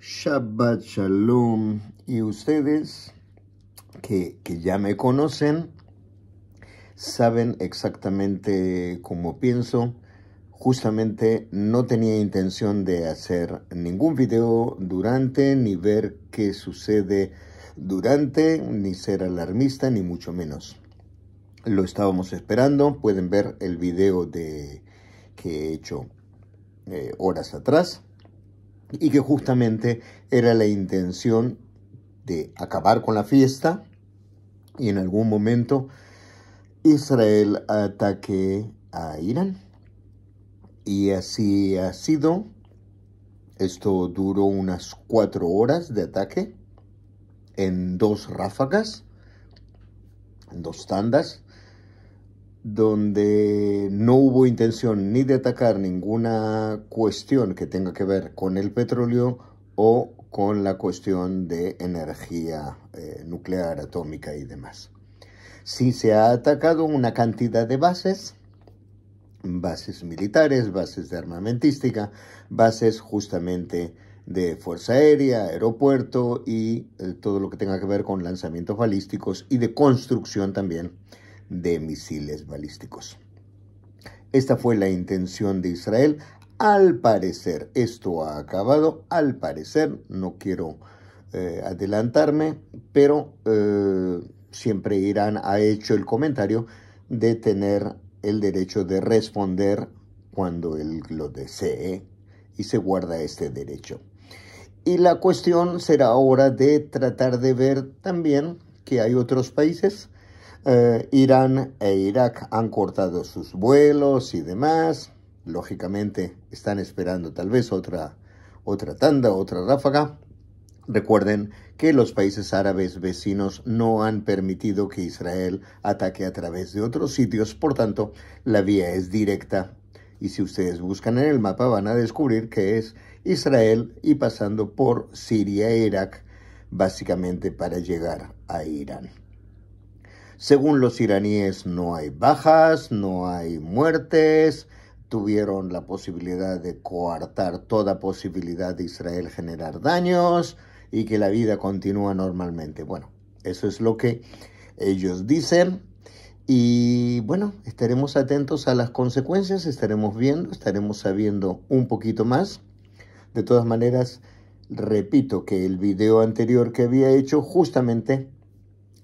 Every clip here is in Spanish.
Shabbat Shalom. Y ustedes que, ya me conocen saben exactamente cómo pienso. Justamente no tenía intención de hacer ningún video durante, ni ver qué sucede durante, ni ser alarmista, ni mucho menos. Lo estábamos esperando. Pueden ver el video de, que he hecho eh, horas atrás y que justamente era la intención de acabar con la fiesta y en algún momento Israel ataque a Irán. Y así ha sido. Esto duró unas cuatro horas de ataque en dos ráfagas, en dos tandas donde no hubo intención ni de atacar ninguna cuestión que tenga que ver con el petróleo o con la cuestión de energía eh, nuclear, atómica y demás. Sí se ha atacado una cantidad de bases, bases militares, bases de armamentística, bases justamente de Fuerza Aérea, aeropuerto y eh, todo lo que tenga que ver con lanzamientos balísticos y de construcción también de misiles balísticos. Esta fue la intención de Israel. Al parecer, esto ha acabado, al parecer, no quiero eh, adelantarme, pero eh, siempre Irán ha hecho el comentario de tener el derecho de responder cuando él lo desee y se guarda este derecho. Y la cuestión será ahora de tratar de ver también que hay otros países eh, Irán e Irak han cortado sus vuelos y demás. Lógicamente están esperando tal vez otra, otra tanda, otra ráfaga. Recuerden que los países árabes vecinos no han permitido que Israel ataque a través de otros sitios, por tanto, la vía es directa. Y si ustedes buscan en el mapa van a descubrir que es Israel y pasando por Siria e Irak, básicamente para llegar a Irán. Según los iraníes, no hay bajas, no hay muertes, tuvieron la posibilidad de coartar toda posibilidad de Israel generar daños y que la vida continúa normalmente. Bueno, eso es lo que ellos dicen. Y bueno, estaremos atentos a las consecuencias, estaremos viendo, estaremos sabiendo un poquito más. De todas maneras, repito que el video anterior que había hecho justamente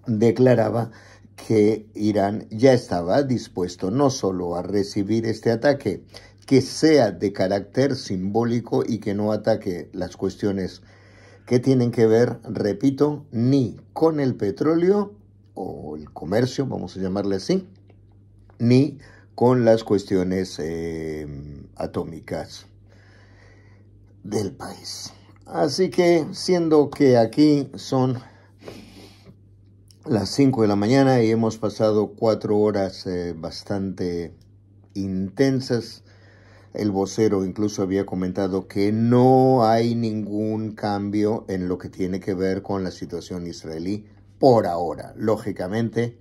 declaraba que Irán ya estaba dispuesto no solo a recibir este ataque, que sea de carácter simbólico y que no ataque las cuestiones que tienen que ver, repito, ni con el petróleo o el comercio, vamos a llamarle así, ni con las cuestiones eh, atómicas del país. Así que, siendo que aquí son las 5 de la mañana y hemos pasado cuatro horas eh, bastante intensas. El vocero incluso había comentado que no hay ningún cambio en lo que tiene que ver con la situación israelí por ahora. Lógicamente,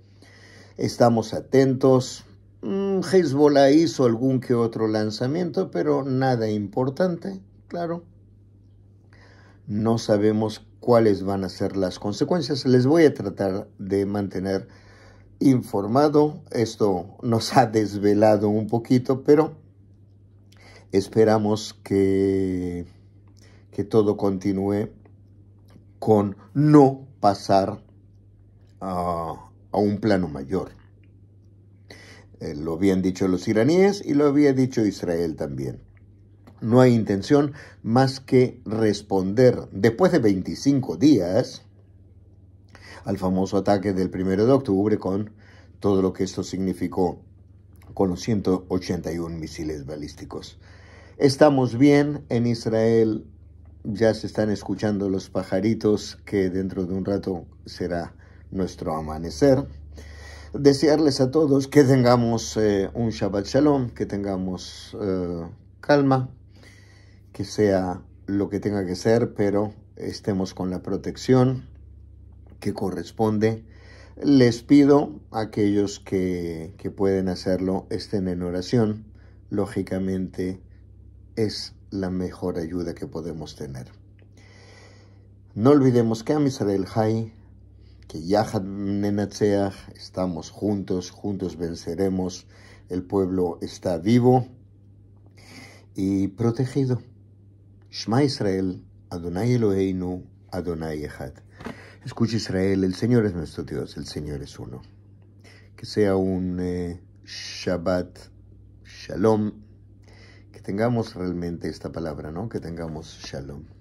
estamos atentos. Mm, Hezbollah hizo algún que otro lanzamiento, pero nada importante, claro. No sabemos cuáles van a ser las consecuencias. Les voy a tratar de mantener informado. Esto nos ha desvelado un poquito, pero esperamos que, que todo continúe con no pasar a, un plano mayor. Eh, lo habían dicho los iraníes y lo había dicho Israel también. No hay intención más que responder después de 25 días al famoso ataque del 1 de octubre con todo lo que esto significó con los 181 misiles balísticos. Estamos bien en Israel, ya se están escuchando los pajaritos que dentro de un rato será nuestro amanecer. Desearles a todos que tengamos eh, un Shabbat Shalom, que tengamos eh, calma, que sea lo que tenga que ser, pero estemos con la protección que corresponde. Les pido a aquellos que, pueden hacerlo, estén en oración. Lógicamente es la mejor ayuda que podemos tener. No olvidemos que a Hay, Hai, que Yahad Nenatseach, estamos juntos, juntos venceremos. El pueblo está vivo y protegido. Shma Israel, Adonai Eloheinu, Adonai Echad. Escucha Israel, el Señor es nuestro Dios, el Señor es uno. Que sea un eh, Shabbat Shalom, que tengamos realmente esta palabra, ¿no? Que tengamos Shalom.